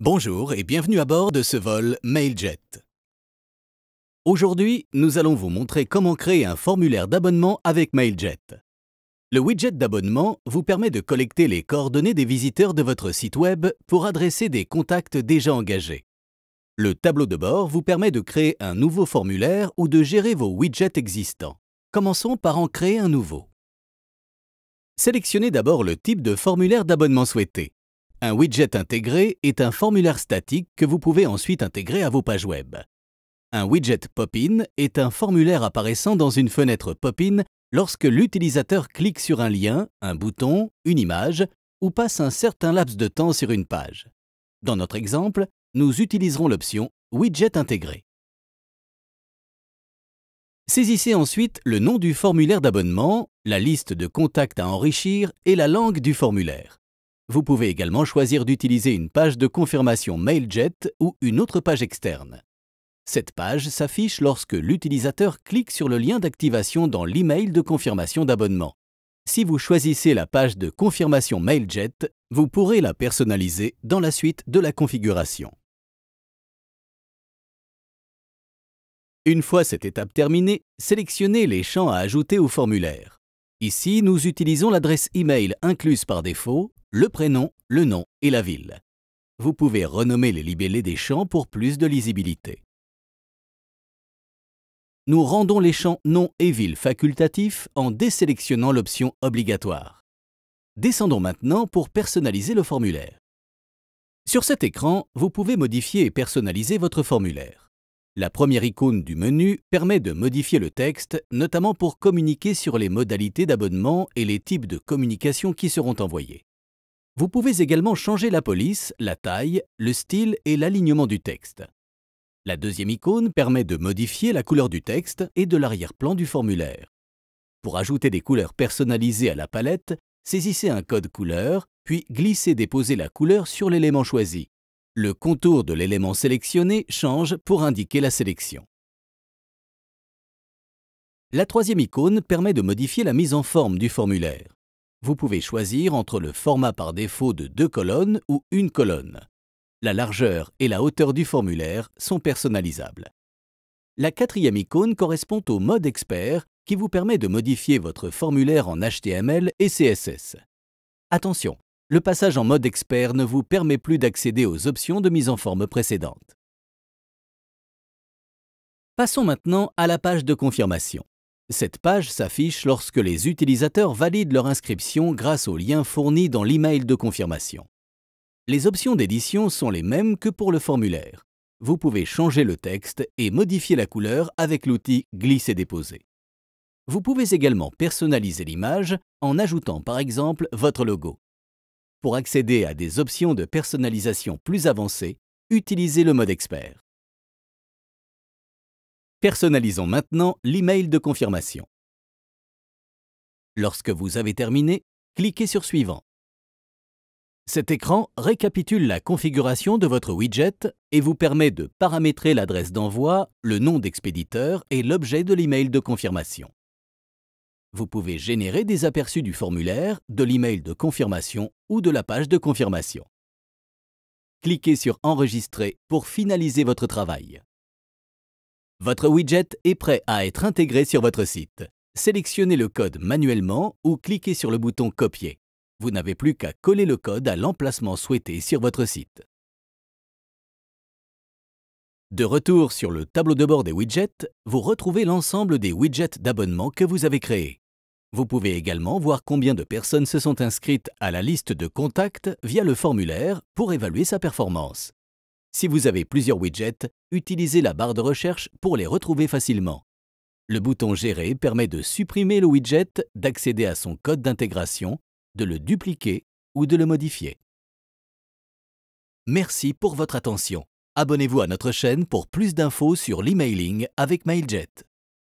Bonjour et bienvenue à bord de ce vol MailJet. Aujourd'hui, nous allons vous montrer comment créer un formulaire d'abonnement avec MailJet. Le widget d'abonnement vous permet de collecter les coordonnées des visiteurs de votre site web pour adresser des contacts déjà engagés. Le tableau de bord vous permet de créer un nouveau formulaire ou de gérer vos widgets existants. Commençons par en créer un nouveau. Sélectionnez d'abord le type de formulaire d'abonnement souhaité. Un widget intégré est un formulaire statique que vous pouvez ensuite intégrer à vos pages web. Un widget pop-in est un formulaire apparaissant dans une fenêtre pop-in lorsque l'utilisateur clique sur un lien, un bouton, une image ou passe un certain laps de temps sur une page. Dans notre exemple, nous utiliserons l'option Widget intégré. Saisissez ensuite le nom du formulaire d'abonnement, la liste de contacts à enrichir et la langue du formulaire. Vous pouvez également choisir d'utiliser une page de confirmation MailJet ou une autre page externe. Cette page s'affiche lorsque l'utilisateur clique sur le lien d'activation dans l'email de confirmation d'abonnement. Si vous choisissez la page de confirmation MailJet, vous pourrez la personnaliser dans la suite de la configuration. Une fois cette étape terminée, sélectionnez les champs à ajouter au formulaire. Ici, nous utilisons l'adresse e-mail incluse par défaut le prénom, le nom et la ville. Vous pouvez renommer les libellés des champs pour plus de lisibilité. Nous rendons les champs nom et ville facultatifs en désélectionnant l'option obligatoire. Descendons maintenant pour personnaliser le formulaire. Sur cet écran, vous pouvez modifier et personnaliser votre formulaire. La première icône du menu permet de modifier le texte, notamment pour communiquer sur les modalités d'abonnement et les types de communication qui seront envoyés. Vous pouvez également changer la police, la taille, le style et l'alignement du texte. La deuxième icône permet de modifier la couleur du texte et de l'arrière-plan du formulaire. Pour ajouter des couleurs personnalisées à la palette, saisissez un code couleur, puis glissez-déposez la couleur sur l'élément choisi. Le contour de l'élément sélectionné change pour indiquer la sélection. La troisième icône permet de modifier la mise en forme du formulaire vous pouvez choisir entre le format par défaut de deux colonnes ou une colonne. La largeur et la hauteur du formulaire sont personnalisables. La quatrième icône correspond au mode expert qui vous permet de modifier votre formulaire en HTML et CSS. Attention, le passage en mode expert ne vous permet plus d'accéder aux options de mise en forme précédentes. Passons maintenant à la page de confirmation. Cette page s'affiche lorsque les utilisateurs valident leur inscription grâce au lien fourni dans l'e-mail de confirmation. Les options d'édition sont les mêmes que pour le formulaire. Vous pouvez changer le texte et modifier la couleur avec l'outil Glisser déposer. Vous pouvez également personnaliser l'image en ajoutant par exemple votre logo. Pour accéder à des options de personnalisation plus avancées, utilisez le mode expert. Personnalisons maintenant l'email de confirmation. Lorsque vous avez terminé, cliquez sur Suivant. Cet écran récapitule la configuration de votre widget et vous permet de paramétrer l'adresse d'envoi, le nom d'expéditeur et l'objet de l'email de confirmation. Vous pouvez générer des aperçus du formulaire, de l'email de confirmation ou de la page de confirmation. Cliquez sur Enregistrer pour finaliser votre travail. Votre widget est prêt à être intégré sur votre site. Sélectionnez le code manuellement ou cliquez sur le bouton Copier. Vous n'avez plus qu'à coller le code à l'emplacement souhaité sur votre site. De retour sur le tableau de bord des widgets, vous retrouvez l'ensemble des widgets d'abonnement que vous avez créés. Vous pouvez également voir combien de personnes se sont inscrites à la liste de contacts via le formulaire pour évaluer sa performance. Si vous avez plusieurs widgets, utilisez la barre de recherche pour les retrouver facilement. Le bouton Gérer permet de supprimer le widget, d'accéder à son code d'intégration, de le dupliquer ou de le modifier. Merci pour votre attention. Abonnez-vous à notre chaîne pour plus d'infos sur l'emailing avec MailJet.